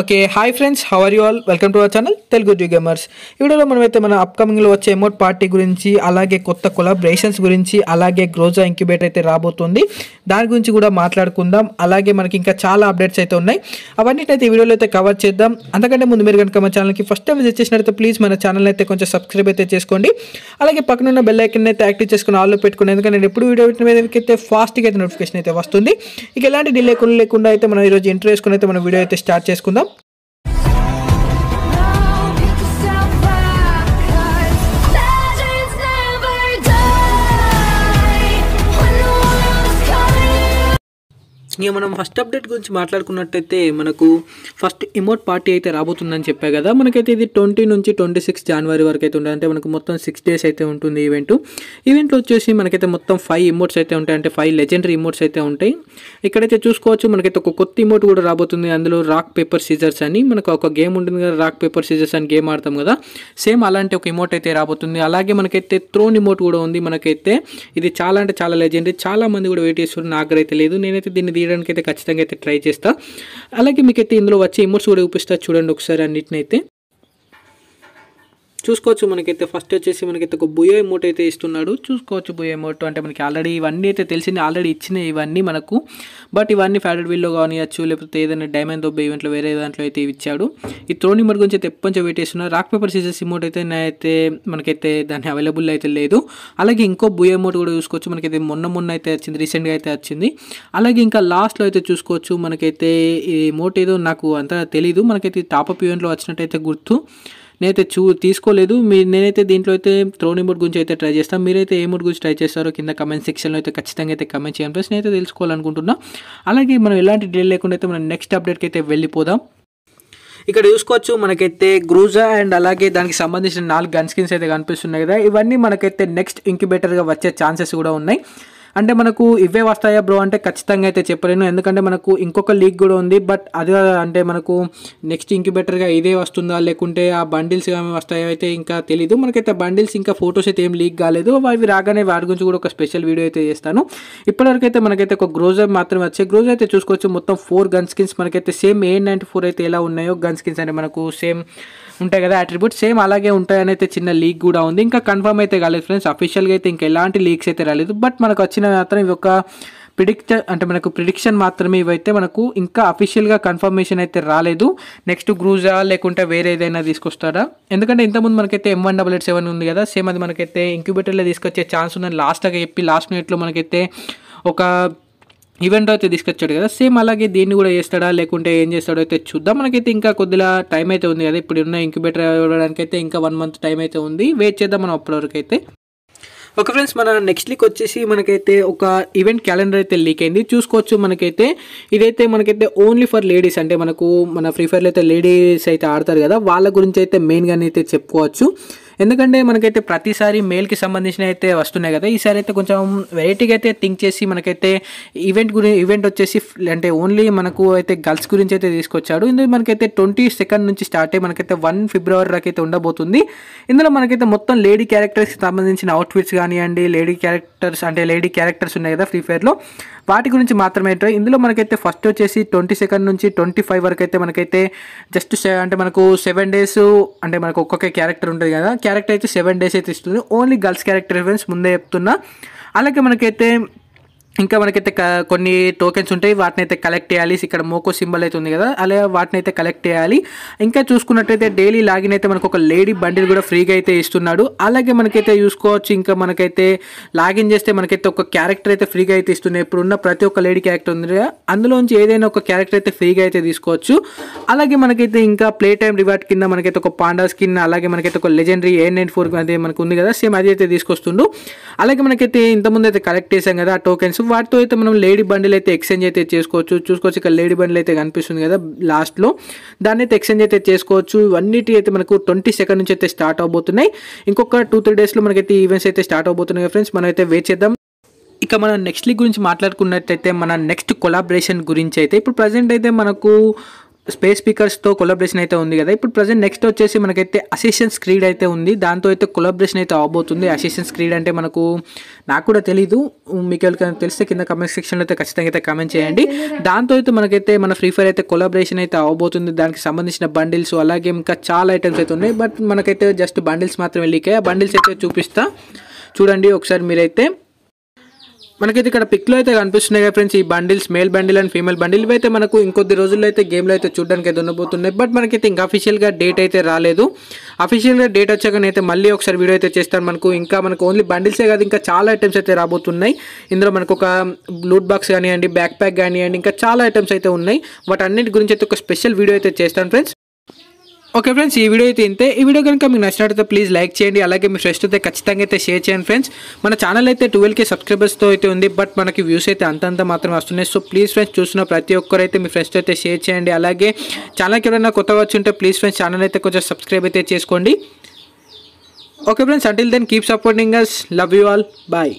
okay hi friends how are you all welcome to our channel Telugu dew gamers ఈ వీడియోలో మనమైతే మన అప్కమింగ్లో వచ్చే ఎమోట్ పార్టీ గురించి అలాగే కొత్త కొలాబరేషన్స్ గురించి అలాగే గ్రోజా ఇంక్యుబేట్ అయితే రాబోతుంది దాని గురించి కూడా మాట్లాడుకుందాం అలాగే మనకి ఇంకా చాలా అప్డేట్స్ అయితే ఉన్నాయి అవన్నీ ఈ వీడియోలో అయితే కవర్ చేద్దాం అంతకంటే ముందు మీరు కనుక మన ఛానల్కి ఫస్ట్ టైం విజిట్ చేసినట్టు ప్లీజ్ మన ఛానల్ అయితే కొంచెం సబ్స్క్రైబ్ అయితే చేసుకోండి అలాగే పక్కన ఉన్న బెల్ ఐకన్ అయితే యాక్టివ్ చేసుకుని ఆల్లో పెట్టుకుని ఎందుకంటే నేను ఎప్పుడు వీడియో అయితే ఫాస్ట్గా అయితే నోటిఫికేషన్ అయితే వస్తుంది ఇక ఎలాంటి డిలే లేకుండా అయితే మనం ఈరోజు వేసుకుని అయితే మనం వీడియో అయితే స్టార్ట్ చేసుకుందాం ఇక మనం ఫస్ట్ అప్డేట్ గురించి మాట్లాడుకున్నట్టయితే మనకు ఫస్ట్ ఇమోట్ పార్టీ అయితే రాబోతుందని చెప్పా కదా మనకైతే ఇది ట్వంటీ నుంచి ట్వంటీ సిక్స్ జనవరి వరకు అయితే ఉంటుంది అంటే మనకు మొత్తం సిక్స్ డేస్ అయితే ఉంటుంది ఈవెంట్ ఈవెంట్లో వచ్చేసి మనకైతే మొత్తం ఫైవ్ ఇమోట్స్ అయితే ఉంటాయి అంటే ఫైవ్ లెజెండరీ ఇమోట్స్ అయితే ఉంటాయి ఇక్కడైతే చూసుకోవచ్చు మనకైతే ఒక కొత్త ఇమోట్ కూడా రాబోతుంది అందులో రాక్ పేపర్ సీజర్స్ అని మనకు ఒక గేమ్ ఉంటుంది కదా రాక్ పేపర్ సీజర్స్ అని గేమ్ ఆడతాం కదా సేమ్ అలాంటి ఒక ఇమోట్ అయితే రాబోతుంది అలాగే మనకైతే త్రోన్ ఇమోట్ కూడా ఉంది మనకైతే ఇది చాలా అంటే చాలా లెజెండరీ చాలా మంది కూడా వెయిట్ చేస్తున్నారు నాకు అయితే లేదు నేనైతే దీన్ని చేయడానికి అయితే ఖచ్చితంగా అయితే ట్రై చేస్తా అలాగే మీకైతే ఇందులో వచ్చే ఇమోట్స్ కూడా చూపిస్తా చూడండి ఒకసారి అన్నిటినైతే చూసుకోవచ్చు మనకైతే ఫస్ట్ వచ్చేసి మనకైతే ఒక బుయో ఎమోట్ అయితే ఇస్తున్నాడు చూసుకోవచ్చు బుయో ఎమోట్ అంటే మనకి ఆల్రెడీ ఇవన్నీ అయితే తెలిసింది ఆల్రెడీ ఇచ్చినాయి ఇవన్నీ మనకు బట్ ఇవన్నీ ఫ్యాడెడ్ వీల్లో కానివ్వచ్చు లేకపోతే ఏదైనా డైమండ్ దొబ్బ ఈవెంట్లో వేరే దాంట్లో అయితే ఇచ్చాడు ఈ త్రోని మరి గురించి అయితే ఎప్పటి వెయిట్ చేస్తున్నారు రాక్ పేపర్ సీజర్స్ ఇమోట్ అయితే నేనైతే మనకైతే దాన్ని అవైలబుల్ అయితే లేదు అలాగే ఇంకో బుయో ఎమోట్ కూడా చూసుకోవచ్చు మనకైతే మొన్న మొన్న అయితే వచ్చింది రీసెంట్గా అయితే వచ్చింది అలాగే ఇంకా లాస్ట్లో అయితే చూసుకోవచ్చు మనకైతే ఈ ఎమోట్ ఏదో నాకు అంతా తెలీదు మనకైతే టాప్ అప్ ఈవెంట్లో వచ్చినట్టయితే గుర్తు నేనైతే చూ తీసుకోలేదు మీ నేనైతే దీంట్లో అయితే త్రోన్ ఎమోట్ గురించి అయితే ట్రై చేస్తాను మీరైతే ఎమోట్ గురించి ట్రై చేస్తారో కింద కమెంట్ సెక్షన్లో అయితే ఖచ్చితంగా అయితే కమెంట్ చేయండి ప్లస్ నేనైతే తెలుసుకోవాలనుకుంటున్నా అలాగే మనం ఎలాంటి డీల్ లేకుండా అయితే మనం నెక్స్ట్ అప్డేట్కి అయితే వెళ్ళిపోదాం ఇక్కడ చూసుకోవచ్చు మనకైతే గ్రూజా అండ్ అలాగే దానికి సంబంధించిన నాలుగు గన్ స్కిన్స్ అయితే కనిపిస్తున్నాయి కదా ఇవన్నీ మనకైతే నెక్స్ట్ ఇంక్యుబేటర్గా వచ్చే ఛాన్సెస్ కూడా ఉన్నాయి అంటే మనకు ఇవే వస్తాయా బ్రో అంటే ఖచ్చితంగా అయితే చెప్పలేను ఎందుకంటే మనకు ఇంకొక లీక్ కూడా ఉంది బట్ అది అంటే మనకు నెక్స్ట్ ఇంక్యుబేటర్గా ఇదే వస్తుందా లేకుంటే ఆ బండిల్స్ ఏమేమి వస్తాయో అయితే ఇంకా తెలీదు మనకైతే బండిల్స్ ఇంకా ఫొటోస్ అయితే ఏం లీక్ కాలేదు అవి రాగానే వాటి గురించి కూడా ఒక స్పెషల్ వీడియో అయితే చేస్తాను ఇప్పటివరకు అయితే మనకైతే ఒక గ్రోజర్ మాత్రమే వచ్చే గ్రోజర్ అయితే చూసుకోవచ్చు మొత్తం ఫోర్ గన్ స్కిన్స్ మనకైతే సేమ్ ఏ ఫోర్ అయితే ఎలా ఉన్నాయో గన్ స్కిన్స్ అంటే మనకు సేమ్ ఉంటాయి కదా అట్రిబ్యూట్ సేమ్ అలాగే ఉంటాయని అయితే చిన్న లీక్ కూడా ఉంది ఇంకా కన్ఫర్మ్ అయితే కాలేదు ఫ్రెండ్స్ అఫీషియల్గా అయితే ఇంకా ఎలాంటి లీక్స్ అయితే రాలేదు బట్ మనకు వచ్చిన మాత్రం ఇవి ఒక ప్రిడిక్ట్ అంటే మనకు ప్రిడిక్షన్ మాత్రమే ఇవైతే మనకు ఇంకా అఫీషియల్గా కన్ఫర్మేషన్ అయితే రాలేదు నెక్స్ట్ గ్రూజా లేకుంటే వేరే ఏదైనా తీసుకొస్తాడా ఎందుకంటే ఇంతకుముందు మనకైతే M one double eight seven ఉంది కదా సేమ్ అది మనకైతే ఇంక్యుబేటర్లో తీసుకొచ్చే ఛాన్స్ ఉందని లాస్ట్గా చెప్పి లాస్ట్ మినిట్లో మనకైతే ఒక ఈవెంట్ అయితే తీసుకొచ్చాడు కదా సేమ్ అలాగే దీన్ని కూడా చేస్తాడా లేకుంటే ఏం చేస్తాడో అయితే చూద్దాం మనకైతే ఇంకా కొద్దిగా టైం అయితే ఉంది కదా ఇప్పుడు ఉన్న ఇంక్యుబేటర్ ఇవ్వడానికి అయితే ఇంకా వన్ మంత్ టైం అయితే ఉంది వెయిట్ చేద్దాం మనం అప్పటివరకు అయితే ఒక ఫ్రెండ్స్ మన నెక్స్ట్ లీక్ వచ్చేసి మనకైతే ఒక ఈవెంట్ క్యాలెండర్ అయితే లీక్ అయింది చూసుకోవచ్చు మనకైతే ఇదైతే మనకైతే ఓన్లీ ఫర్ లేడీస్ అంటే మనకు మన ఫ్రీ ఫైర్లో అయితే లేడీస్ అయితే ఆడతారు కదా వాళ్ళ గురించి అయితే మెయిన్గా అయితే చెప్పుకోవచ్చు ఎందుకంటే మనకైతే ప్రతిసారి మెయిల్కి సంబంధించిన అయితే వస్తున్నాయి కదా ఈసారి అయితే కొంచెం వెరైటీగా అయితే థింక్ చేసి మనకైతే ఈవెంట్ గురి ఈవెంట్ వచ్చేసి అంటే ఓన్లీ మనకు అయితే గర్ల్స్ గురించి అయితే తీసుకొచ్చాడు ఇందులో మనకైతే ట్వంటీ సెకండ్ నుంచి స్టార్ట్ అయ్యి మనకైతే వన్ ఫిబ్రవరి వరకు అయితే ఉండబోతుంది ఇందులో మనకైతే మొత్తం లేడీ క్యారెక్టర్స్కి సంబంధించిన అవుట్ఫిట్స్ కానివ్వండి లేడీ క్యారెక్టర్స్ అంటే లేడీ క్యారెక్టర్స్ ఉన్నాయి కదా ఫ్రీ ఫైర్లో వాటి గురించి మాత్రమే ట్రై ఇందులో మనకైతే ఫస్ట్ వచ్చేసి ట్వంటీ సెకండ్ నుంచి ట్వంటీ ఫైవ్ వరకు అయితే మనకైతే జస్ట్ అంటే మనకు సెవెన్ డేస్ అంటే మనకు ఒక్కొక్క క్యారెక్టర్ ఉంటుంది కదా క్యారెక్టర్ అయితే సెవెన్ డేస్ అయితే ఇస్తుంది ఓన్లీ గర్ల్స్ క్యారెక్టర్ ఫ్రెండ్స్ ముందే చెప్తున్నా అలాగే మనకైతే ఇంకా మనకైతే కొన్ని టోకెన్స్ ఉంటాయి వాటిని అయితే కలెక్ట్ చేయాలి ఇక్కడ మోకో సింబల్ అయితే ఉంది కదా అలా వాటిని అయితే కలెక్ట్ చేయాలి ఇంకా చూసుకున్నట్టయితే డైలీ లాగిన్ అయితే మనకు ఒక లేడీ బండిల్ కూడా ఫ్రీగా అయితే ఇస్తున్నాడు అలాగే మనకైతే చూసుకోవచ్చు ఇంకా మనకైతే లాగిన్ చేస్తే మనకైతే ఒక క్యారెక్టర్ అయితే ఫ్రీగా అయితే ఇస్తున్నాయి ఇప్పుడు ఉన్న ప్రతి ఒక్క లేడీ క్యారెక్టర్ ఉంది అందులోంచి ఏదైనా ఒక క్యారెక్టర్ అయితే ఫ్రీగా అయితే తీసుకోవచ్చు అలాగే మనకైతే ఇంకా ప్లే టైం రివార్డ్ కింద మనకైతే ఒక పాండా స్కిన్ అలాగే మనకైతే ఒక లెజెండరీ ఏ నైన్ ఫోర్ అదే మనకు ఉంది కదా సేమ్ అది అయితే తీసుకొస్తుండు అలాగే మనకైతే ఇంతకుముందు అయితే కలెక్ట్ చేసాం కదా ఆ టోకెన్స్ వాటితో అయితే మనం లేడీ బండిల్ అయితే ఎక్స్చేంజ్ అయితే చేసుకోవచ్చు చూసుకోవచ్చు ఇక్కడ లేడీ బండిల్ అయితే కనిపిస్తుంది కదా లాస్ట్లో దాన్ని అయితే ఎక్స్చేంజ్ అయితే చేసుకోవచ్చు ఇవన్నిటి అయితే మనకు ట్వంటీ సెకండ్ నుంచి అయితే స్టార్ట్ అవబోతున్నాయి ఇంకొక టూ త్రీ డేస్లో మనకైతే ఈవెంట్స్ అయితే స్టార్ట్ అవబోతున్నాయి ఫ్రెండ్స్ మనం అయితే వెయిట్ చేద్దాం ఇక మనం నెక్స్ట్ లీగ్ గురించి మాట్లాడుకున్నట్టయితే మన నెక్స్ట్ కొలాబరేషన్ గురించి అయితే ఇప్పుడు ప్రజెంట్ అయితే మనకు స్పేస్ స్పీకర్స్తో కొలాబరేషన్ అయితే ఉంది కదా ఇప్పుడు ప్రజెంట్ నెక్స్ట్ వచ్చేసి మనకైతే అసిస్టెన్స్ స్క్రీడ్ అయితే ఉంది దాంతో అయితే కొలాబరేషన్ అయితే అవబోతుంది అసిస్టెన్స్ స్క్రీడ్ అంటే మనకు నాకు కూడా తెలీదు మీకు ఎవరికైనా తెలిస్తే కింద కమెంట్ సెక్షన్లో అయితే ఖచ్చితంగా అయితే కమెంట్ చేయండి దాంతో అయితే మనకైతే మన ఫ్రీ ఫైర్ అయితే కొలాబరేషన్ అయితే అవబోతుంది దానికి సంబంధించిన బండిల్స్ అలాగే ఇంకా చాలా ఐటమ్స్ అయితే ఉన్నాయి బట్ మనకైతే జస్ట్ బండిల్స్ మాత్రం వెళ్ళికాయి ఆ బండిల్స్ అయితే చూపిస్తా చూడండి ఒకసారి మీరైతే మనకైతే ఇక్కడ పిక్ లో అయితే కనిపిస్తున్నాయి కదా ఫ్రెండ్స్ ఈ bundles male bundle and female bundle అయితే మనకు ఇంకొద్ది రోజుల్లో అయితే లో అయితే చూడడానికి అయితే ఉండబోతున్నాయి బట్ మనకైతే ఇంకా అఫీషియల్ గా డేట్ అయితే రాలేదు అఫీషియల్ గా డేట్ వచ్చాక అయితే మళ్ళీ ఒకసారి వీడియో అయితే చేస్తాను మనకు ఇంకా మనకు ఓన్లీ బండిల్సే కాదు ఇంకా చాలా ఐటమ్స్ అయితే రాబోతున్నాయి ఇందులో మనకు ఒక లూట్ బాక్స్ కానివ్వండి బ్యాక్ ప్యాక్ కానివ్వండి ఇంకా చాలా ఐటమ్స్ అయితే ఉన్నాయి వాటి అన్నిటి గురించి అయితే ఒక స్పెషల్ వీడియో అయితే చేస్తాను ఫ్రెండ్స్ ఓకే ఫ్రెండ్స్ ఈ వీడియో అయితే ఇంతే ఈ వీడియో కనుక మీకు నచ్చినట్టయితే ప్లీజ్ లైక్ చేయండి అలాగే మీ ఫ్రెండ్స్ అయితే ఖచ్చితంగా అయితే షేర్ చేయండి ఫ్రెండ్స్ మన ఛానల్ అయితే ట్వెల్వ్ కే సబ్స్క్రైబర్స్తో అయితే ఉంది బట్ మనకి వ్యూస్ అయితే అంతంత మాత్రం వస్తున్నాయి సో ప్లీజ్ ఫ్రెండ్స్ చూసిన ప్రతి ఒక్కరైతే మీ ఫ్రెండ్స్తో అయితే షేర్ చేయండి అలాగే ఛానల్కి ఎవరైనా కొత్తగా వచ్చి ఉంటే ప్లీజ్ ఫ్రెండ్స్ ఛానల్ అయితే కొంచెం సబ్స్క్రైబ్ అయితే చేసుకోండి okay friends until then keep supporting us love you all bye